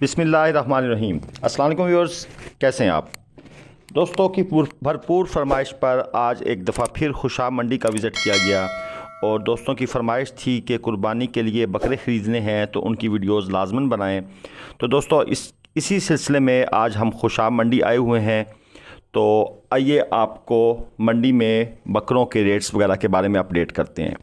बिसमीम अस्सलाम व्यवर्स कैसे हैं आप दोस्तों की भरपूर फरमाइश पर आज एक दफ़ा फिर खुशा मंडी का विज़िट किया गया और दोस्तों की फरमाइश थी कि कुर्बानी के लिए बकरे ख़रीदने हैं तो उनकी वीडियोस लाजमन बनाएं तो दोस्तों इस इसी सिलसिले में आज हम खुशा मंडी आए हुए हैं तो आइए आपको मंडी में बकरों के रेट्स वगैरह के बारे में अपडेट करते हैं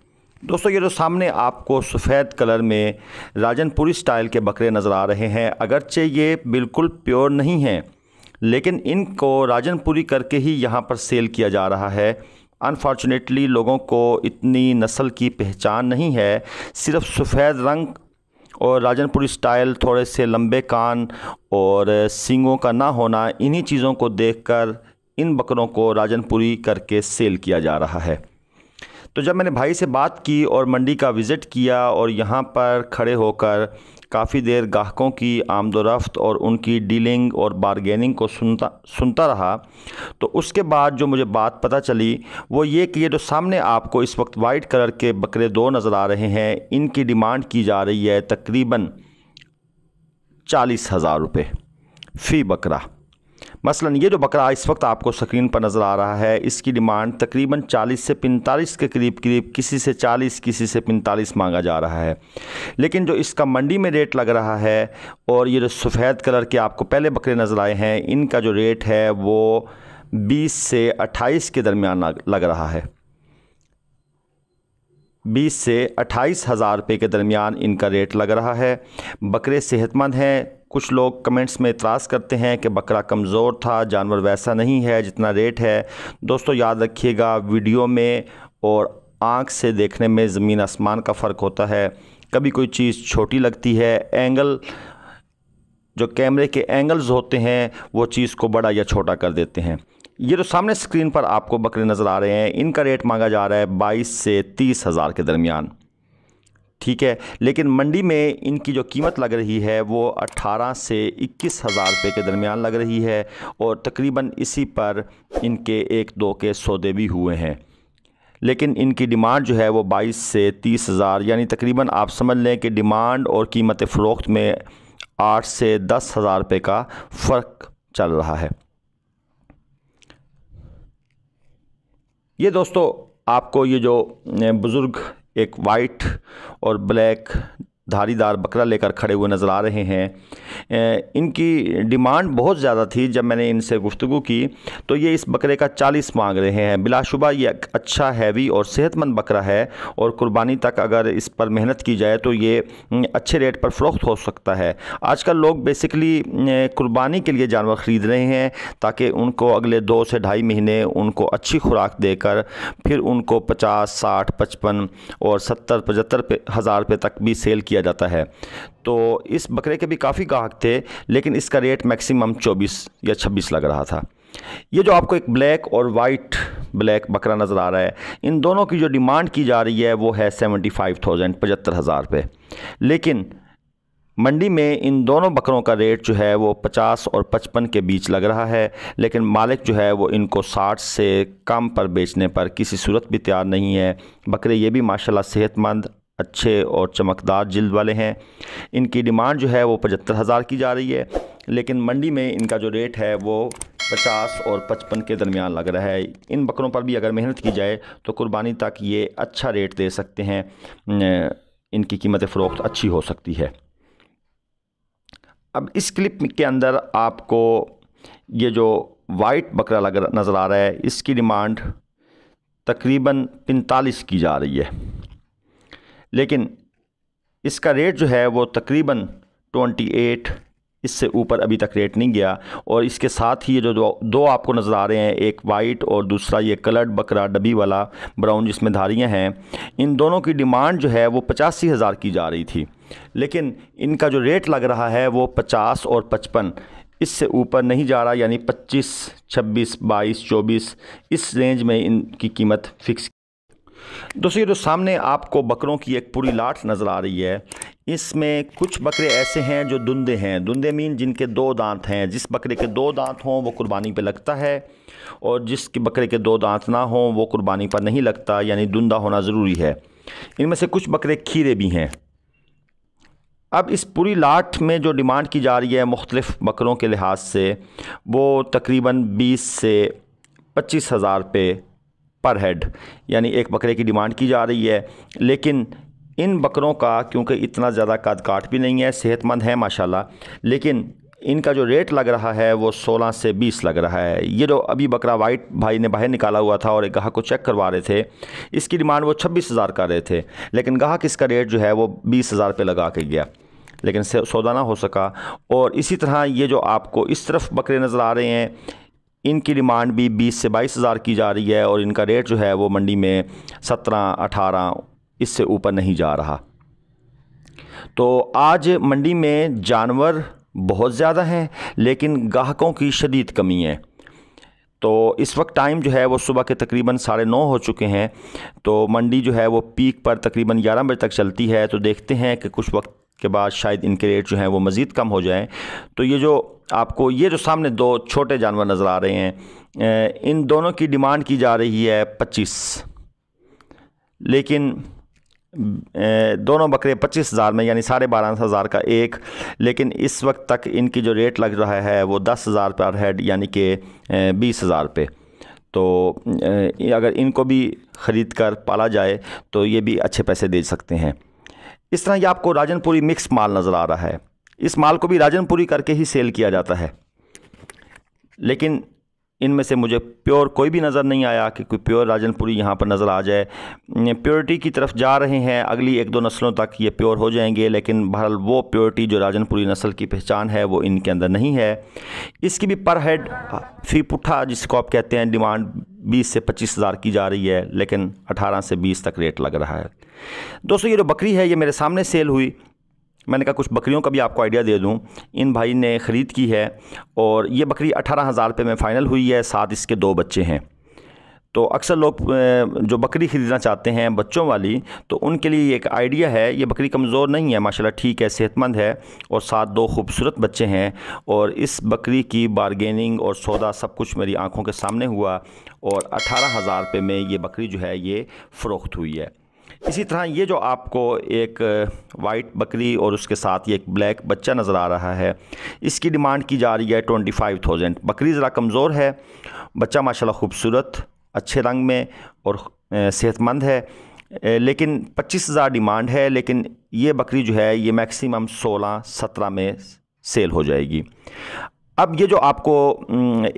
दोस्तों ये जो सामने आपको सफ़ेद कलर में राजनपुरी स्टाइल के बकरे नज़र आ रहे हैं अगरचे ये बिल्कुल प्योर नहीं हैं लेकिन इनको राजनपुरी करके ही यहाँ पर सेल किया जा रहा है अनफॉर्चुनेटली लोगों को इतनी नस्ल की पहचान नहीं है सिर्फ सफ़ेद रंग और राजनपुरी स्टाइल थोड़े से लंबे कान और सिंगों का ना होना इन्हीं चीज़ों को देखकर इन बकरों को राजनपुरी करके सेल किया जा रहा है तो जब मैंने भाई से बात की और मंडी का विज़िट किया और यहाँ पर खड़े होकर काफ़ी देर गाहकों की आमदोरफ़्त और उनकी डीलिंग और बारगेनिंग को सुनता सुनता रहा तो उसके बाद जो मुझे बात पता चली वो ये कि ये जो सामने आपको इस वक्त वाइट कलर के बकरे दो नज़र आ रहे हैं इनकी डिमांड की जा रही है तकरीबन चालीस हज़ार रुपये फ़ी बकरा मसलन ये जो बकरा इस वक्त आपको स्क्रीन पर नज़र आ रहा है इसकी डिमांड तकरीबन 40 से 45 के करीब करीब किसी से 40 किसी से 45 मांगा जा रहा है लेकिन जो इसका मंडी में रेट लग रहा है और ये जो सफ़ेद कलर के आपको पहले बकरे नज़र आए हैं इनका जो रेट है वो बीस से अट्ठाईस के दरमियान लग रहा है बीस से अट्ठाईस हज़ार रुपये के दरमियान इनका रेट लग रहा है बकरे सेहतमंद हैं कुछ लोग कमेंट्स में इतराज़ करते हैं कि बकरा कमज़ोर था जानवर वैसा नहीं है जितना रेट है दोस्तों याद रखिएगा वीडियो में और आँख से देखने में ज़मीन आसमान का फ़र्क होता है कभी कोई चीज़ छोटी लगती है एंगल जो कैमरे के एंगल्स होते हैं वो चीज़ को बड़ा या छोटा कर देते हैं ये जो तो सामने स्क्रीन पर आपको बकरे नज़र आ रहे हैं इनका रेट मांगा जा रहा है बाईस से तीस हज़ार के दरमियान ठीक है लेकिन मंडी में इनकी जो कीमत लग रही है वो अट्ठारह से इक्कीस हज़ार रुपये के दरमियान लग रही है और तकरीबन इसी पर इनके एक दो के सौदे भी हुए हैं लेकिन इनकी डिमांड जो है वो बाईस से तीस हज़ार यानी तकरीबन आप समझ लें कि डिमांड और कीमत फ़रोख्त में आठ से दस हज़ार रुपये का फ़र्क चल रहा है ये दोस्तों आपको ये जो बुज़ुर्ग एक वाइट और ब्लैक धारीदार बकरा लेकर खड़े हुए नज़र आ रहे हैं इनकी डिमांड बहुत ज़्यादा थी जब मैंने इनसे गुफ्तु की तो ये इस बकरे का चालीस मांग रहे हैं बिलाशुबा ये अच्छा हैवी और सेहतमंद बकरा है और कुर्बानी तक अगर इस पर मेहनत की जाए तो ये अच्छे रेट पर फ़रोख्त हो सकता है आजकल लोग बेसिकली कुर्बानी के लिए जानवर ख़रीद रहे हैं ताकि उनको अगले दो से ढाई महीने उनको अच्छी खुराक देकर फिर उनको पचास साठ पचपन और सत्तर पचहत्तर हज़ार रुपये तक भी सेल की किया जाता है तो इस बकरे के भी काफ़ी गाहक थे लेकिन इसका रेट मैक्सिमम 24 या 26 लग रहा था ये जो आपको एक ब्लैक और वाइट ब्लैक बकरा नज़र आ रहा है इन दोनों की जो डिमांड की जा रही है वो है सेवेंटी फाइव थाउजेंड पचहत्तर हज़ार रुपये लेकिन मंडी में इन दोनों बकरों का रेट जो है वो पचास और पचपन के बीच लग रहा है लेकिन मालिक जो है वो इनको साठ से कम पर बेचने पर किसी सूरत भी तैयार नहीं है बकरे ये भी माशाल्लाह सेहतमंद अच्छे और चमकदार जल्द वाले हैं इनकी डिमांड जो है वो पचहत्तर हज़ार की जा रही है लेकिन मंडी में इनका जो रेट है वो पचास और पचपन के दरमियान लग रहा है इन बकरों पर भी अगर मेहनत की जाए तो कुर्बानी तक ये अच्छा रेट दे सकते हैं इनकी कीमत फ़रोख्त अच्छी हो सकती है अब इस क्लिप के अंदर आपको ये जो वाइट बकरा लग नज़र आ रहा है इसकी डिमांड तकरीबन पैंतालीस की जा रही है लेकिन इसका रेट जो है वो तकरीबन 28 इससे ऊपर अभी तक रेट नहीं गया और इसके साथ ही ये जो दो, दो आपको नज़र आ रहे हैं एक वाइट और दूसरा ये कलर्ड बकरा डबी वाला ब्राउन जिसमें धारियाँ हैं इन दोनों की डिमांड जो है वो पचासी हज़ार की जा रही थी लेकिन इनका जो रेट लग रहा है वो पचास और पचपन इससे ऊपर नहीं जा रहा यानी पच्चीस छब्बीस बाईस चौबीस इस रेंज में इनकी कीमत फिक्स दोस्तों ये जो सामने आपको बकरों की एक पूरी लाट नज़र आ रही है इसमें कुछ बकरे ऐसे हैं जो दुंदे हैं दुंदे मीन जिनके दो दांत हैं जिस बकरे के दो दांत हों वो कुर्बानी पे लगता है और जिस बकरे के दो दांत ना हों वो कुर्बानी पर नहीं लगता यानी दुंदा होना ज़रूरी है इनमें से कुछ बकरे खीरे भी हैं अब इस पूरी लाट में जो डिमांड की जा रही है मुख्तलिफ़ बकरों के लिहाज से वो तकरीबन बीस से पच्चीस हज़ार पे पर हेड यानी एक बकरे की डिमांड की जा रही है लेकिन इन बकरों का क्योंकि इतना ज़्यादा काद काट भी नहीं है सेहतमंद है माशाल्लाह लेकिन इनका जो रेट लग रहा है वो 16 से 20 लग रहा है ये जो अभी बकरा वाइट भाई ने बाहर निकाला हुआ था और एक गाहक को चेक करवा रहे थे इसकी डिमांड वो छब्बीस हज़ार कर रहे थे लेकिन गाहक इसका रेट जो है वो बीस हज़ार पर लगा के गया लेकिन सौदा ना हो सका और इसी तरह ये जो आपको इस तरफ बकरे नज़र आ रहे हैं इनकी डिमांड भी बीस से बाईस हज़ार की जा रही है और इनका रेट जो है वो मंडी में सत्रह अठारह इससे ऊपर नहीं जा रहा तो आज मंडी में जानवर बहुत ज़्यादा हैं लेकिन गाहकों की शदीद कमी है तो इस वक्त टाइम जो है वो सुबह के तकरीबन साढ़े नौ हो चुके हैं तो मंडी जो है वो पीक पर तकरीबन ग्यारह बजे तक चलती है तो देखते हैं कि कुछ वक्त के बाद शायद इनके रेट जो हैं वो मज़ीद कम हो जाएँ तो ये जो आपको ये जो सामने दो छोटे जानवर नज़र आ रहे हैं इन दोनों की डिमांड की जा रही है पच्चीस लेकिन दोनों बकरे पच्चीस हज़ार में यानी साढ़े बारह हज़ार का एक लेकिन इस वक्त तक इनकी जो रेट लग रहा है वो दस हज़ार पर हेड यानी कि बीस हज़ार पे तो अगर इनको भी ख़रीद कर पाला जाए तो ये भी अच्छे पैसे दे सकते हैं इस तरह ये आपको राजनपुरी मिक्स माल नज़र आ रहा है इस माल को भी राजनपुरी करके ही सेल किया जाता है लेकिन इनमें से मुझे प्योर कोई भी नज़र नहीं आया कि कोई प्योर राजनपुरी यहाँ पर नज़र आ जाए प्योरिटी की तरफ जा रहे हैं अगली एक दो नस्लों तक ये प्योर हो जाएंगे लेकिन बहरहाल वो प्योरिटी जो राजनपुरी नस्ल की पहचान है वो इनके अंदर नहीं है इसकी भी पर हेड फी पुट्ठा जिसको आप कहते हैं डिमांड बीस से पच्चीस हज़ार की जा रही है लेकिन अठारह से बीस तक रेट लग रहा है दोस्तों ये जो बकरी है ये मेरे सामने सेल हुई मैंने कहा कुछ बकरियों का भी आपको आइडिया दे दूं इन भाई ने ख़रीद की है और ये बकरी अठारह हज़ार रुपये में फ़ाइनल हुई है साथ इसके दो बच्चे हैं तो अक्सर लोग जो बकरी ख़रीदना चाहते हैं बच्चों वाली तो उनके लिए एक आइडिया है ये बकरी कमज़ोर नहीं है माशाल्लाह ठीक है सेहतमंद है और साथ दो खूबसूरत बच्चे हैं और इस बकरी की बारगेनिंग और सौदा सब कुछ मेरी आंखों के सामने हुआ और अठारह हज़ार रुपये में ये बकरी जो है ये फ़रोख्त हुई है इसी तरह ये जो आपको एक वाइट बकरी और उसके साथ ये एक ब्लैक बच्चा नज़र आ रहा है इसकी डिमांड की जा रही है ट्वेंटी फाइव थाउजेंड बकरी ज़रा कमज़ोर है बच्चा माशाल्लाह खूबसूरत अच्छे रंग में और सेहतमंद है लेकिन पच्चीस हज़ार डिमांड है लेकिन ये बकरी जो है ये मैक्सिमम सोलह सत्रह में सेल हो जाएगी अब ये जो आपको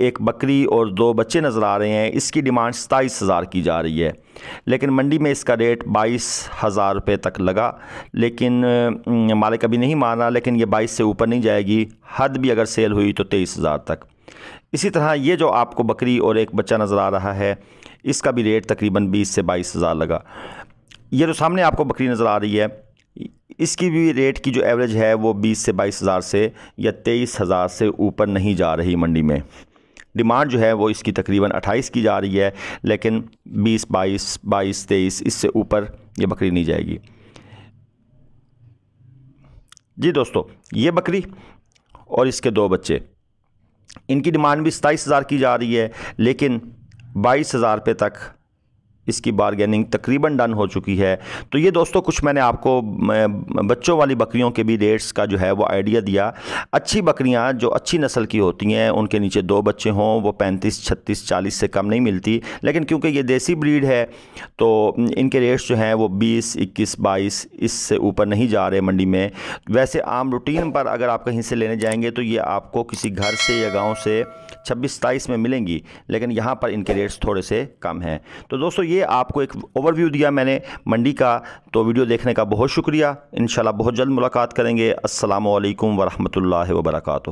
एक बकरी और दो बच्चे नज़र आ रहे हैं इसकी डिमांड सताईस हज़ार की जा रही है लेकिन मंडी में इसका रेट बाईस हज़ार रुपये तक लगा लेकिन मालिक अभी नहीं माना लेकिन ये बाईस से ऊपर नहीं जाएगी हद भी अगर सेल हुई तो तेईस हज़ार तक इसी तरह ये जो आपको बकरी और एक बच्चा नज़र आ रहा है इसका भी रेट तकरीबन बीस से बाईस हज़ार लगा ये जो सामने आपको बकरी नज़र आ रही है इसकी भी रेट की जो एवरेज है वो बीस से बाईस हज़ार से या तेईस हज़ार से ऊपर नहीं जा रही मंडी में डिमांड जो है वो इसकी तकरीबन 28 की जा रही है लेकिन 20 22 22 23 इससे ऊपर ये बकरी नहीं जाएगी जी दोस्तों ये बकरी और इसके दो बच्चे इनकी डिमांड भी सताईस हज़ार की जा रही है लेकिन बाईस हज़ार रुपये तक इसकी बारगेनिंग तकरीबन डन हो चुकी है तो ये दोस्तों कुछ मैंने आपको बच्चों वाली बकरियों के भी रेट्स का जो है वो आइडिया दिया अच्छी बकरियां जो अच्छी नस्ल की होती हैं उनके नीचे दो बच्चे हों वो पैंतीस छत्तीस चालीस से कम नहीं मिलती लेकिन क्योंकि ये देसी ब्रीड है तो इनके रेट्स जो हैं वो बीस इक्कीस बाईस इससे ऊपर नहीं जा रहे मंडी में वैसे आम रूटीन पर अगर आप कहीं से लेने जाएंगे तो ये आपको किसी घर से या गाँव से छब्बीस सताईस में मिलेंगी लेकिन यहाँ पर इनके रेट्स थोड़े से कम हैं तो दोस्तों ये ये आपको एक ओवरव्यू दिया मैंने मंडी का तो वीडियो देखने का बहुत शुक्रिया इन बहुत जल्द मुलाकात करेंगे असलकम वरहमल वर्का